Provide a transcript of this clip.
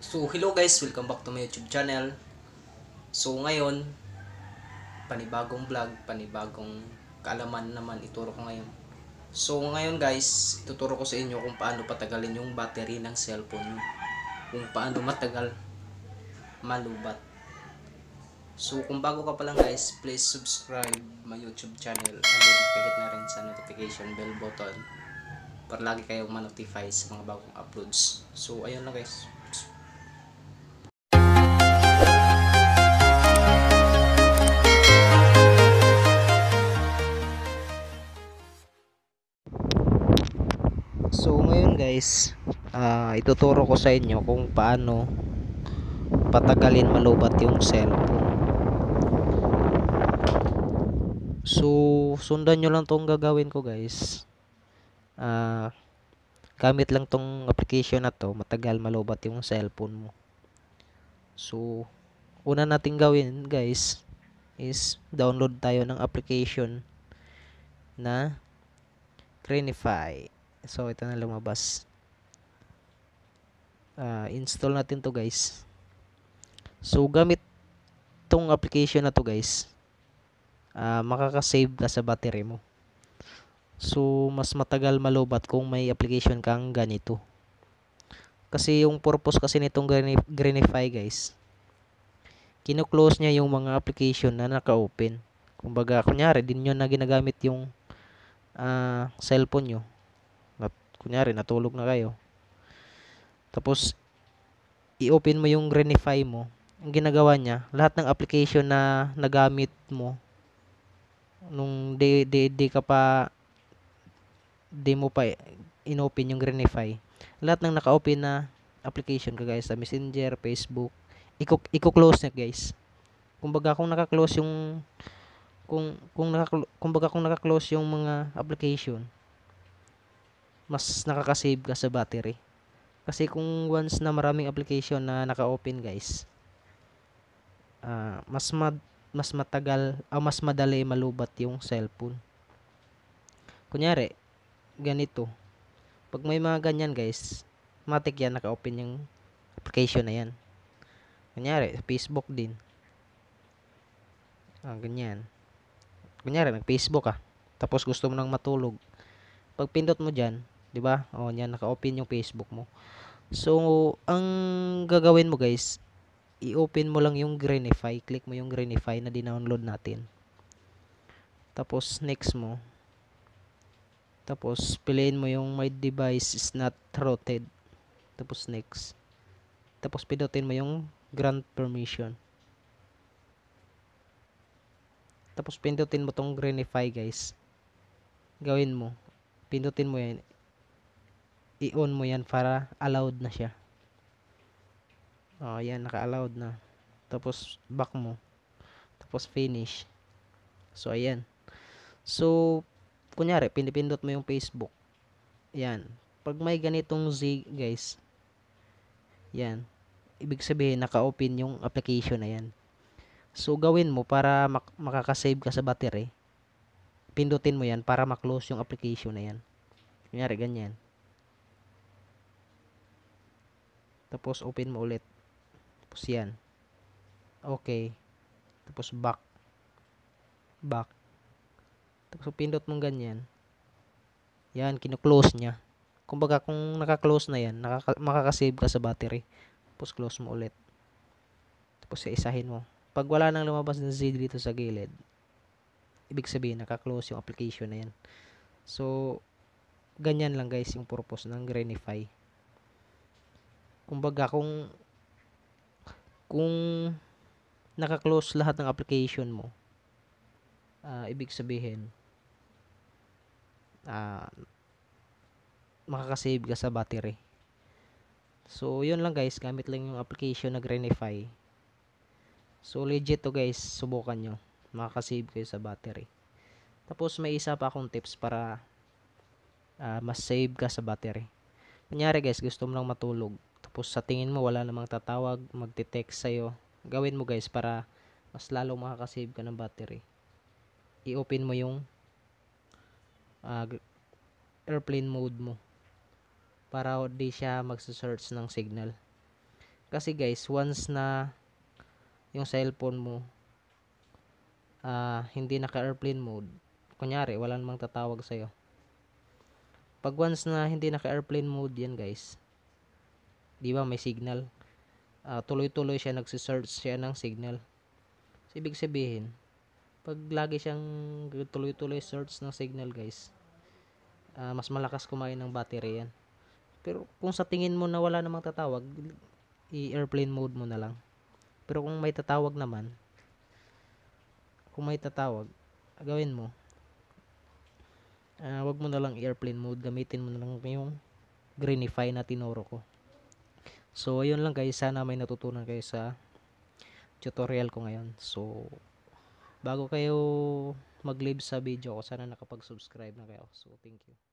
So, hello guys! Welcome back to my YouTube channel. So, ngayon, panibagong vlog, panibagong kaalaman naman ituro ko ngayon. So, ngayon guys, ituturo ko sa inyo kung paano patagalin yung battery ng cellphone. Kung paano matagal malubat. So, kung bago ka pa lang guys, please subscribe my YouTube channel and then pakihit na rin sa notification bell button para lagi kayong ma-notify sa mga bagong uploads. So, ayun lang guys. guys uh, ituturo ko sa inyo kung paano patagalin malubat yung cellphone so sundan nyo lang tong gagawin ko guys uh, gamit lang tong application na to matagal malubat yung cellphone mo so una nating gawin guys is download tayo ng application na Crenify so ito na lumabas uh, install natin to guys so gamit tong application na to guys uh, makakasave ka sa battery mo so mas matagal malobat kung may application kang ganito kasi yung purpose kasi nitong Greenify guys kino-close niya yung mga application na naka-open kumbaga kunyari din yun na ginagamit yung uh, cellphone nyo Kunyari, natulog na kayo. Tapos, i-open mo yung Renify mo. Ang ginagawa niya, lahat ng application na nagamit mo nung di, di, di ka pa di mo pa inopen yung Renify. Lahat ng naka-open na application ka guys sa Messenger, Facebook, i-close na guys. Kumbaga kung naka-close yung kung kung naka kumbaga kung naka-close yung mga application, mas nakakasave ka sa battery. Kasi kung once na maraming application na naka-open guys, uh, mas mad mas matagal o uh, ah, mas madali malubat yung cellphone. Kunyari, ganito. Pag may mga ganyan guys, matik yan naka-open yung application na yan. Kunyari, Facebook din. Ah, ganyan. Kunyari, nag-Facebook ah. Tapos gusto mo nang matulog. Pag pindot mo dyan, 'di ba? Oh, niyan naka-open yung Facebook mo. So, ang gagawin mo guys, i-open mo lang yung Greenify, click mo yung Greenify na dinownload natin. Tapos next mo. Tapos piliin mo yung my device is not rooted. Tapos next. Tapos pindutin mo yung grant permission. Tapos pindutin mo tong Greenify guys. Gawin mo. Pindutin mo yan i-on mo yan para allowed na siya. Oh, yan, naka-allowed na. Tapos, back mo. Tapos, finish. So, ayan. So, kunyari, pinipindot mo yung Facebook. Yan. Pag may ganitong Z, guys, yan. Ibig sabihin, naka-open yung application na yan. So, gawin mo para mak- makakasave ka sa battery. Pindutin mo yan para maklose yung application na yan. Kunyari, ganyan. Tapos, open mo ulit. Tapos, yan. Okay. Tapos, back. Back. Tapos, pindot mong ganyan. Yan, kinuklose niya. Kumbaga, kung nakaklose na yan, nakaka makakasave ka sa battery. Tapos, close mo ulit. Tapos, isahin mo. Pag wala nang lumabas na Z dito sa gilid, ibig sabihin, nakaklose yung application na yan. So, ganyan lang guys yung purpose ng Greenify. Kumbaga, kung kung naka-close lahat ng application mo, uh, ibig sabihin, uh, makakasave ka sa battery. So, yun lang guys. Gamit lang yung application na Greenify. So, legit to guys. Subukan nyo. Makakasave kayo sa battery. Tapos, may isa pa akong tips para uh, mas save ka sa battery. Kunyari guys, gusto mo lang matulog tapos sa tingin mo wala namang tatawag, magte-text sa iyo. gawin mo guys para mas lalo makaka-save ka ng battery. I-open mo yung uh, airplane mode mo para di siya magsa-search ng signal. Kasi guys, once na yung cellphone mo uh, hindi naka-airplane mode, kunyari, wala namang tatawag sa iyo. Pag once na hindi naka-airplane mode yan guys, Di ba may signal? Uh, tuloy-tuloy siya nagsisearch siya ng signal. So, ibig sabihin, pag lagi siyang tuloy-tuloy search ng signal guys, uh, mas malakas kumain ng battery yan. Pero kung sa tingin mo na wala namang tatawag, i-airplane mode mo na lang. Pero kung may tatawag naman, kung may tatawag, gawin mo. Uh, wag mo na lang airplane mode, gamitin mo na lang yung greenify na tinuro ko. So, ayun lang guys. Sana may natutunan kayo sa tutorial ko ngayon. So, bago kayo mag leave sa video ko, sana nakapag-subscribe na kayo. So, thank you.